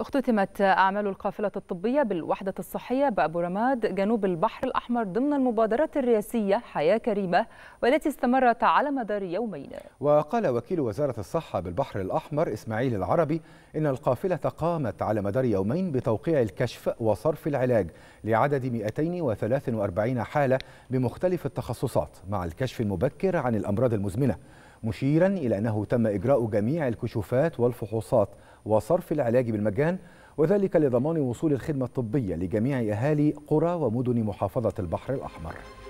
اختتمت أعمال القافلة الطبية بالوحدة الصحية بأبو رماد جنوب البحر الأحمر ضمن المبادرات الرئاسية حياة كريمة والتي استمرت على مدار يومين وقال وكيل وزارة الصحة بالبحر الأحمر إسماعيل العربي إن القافلة قامت على مدار يومين بتوقيع الكشف وصرف العلاج لعدد 243 حالة بمختلف التخصصات مع الكشف المبكر عن الأمراض المزمنة مشيرا إلى أنه تم إجراء جميع الكشوفات والفحوصات وصرف العلاج بالمجان وذلك لضمان وصول الخدمة الطبية لجميع أهالي قرى ومدن محافظة البحر الأحمر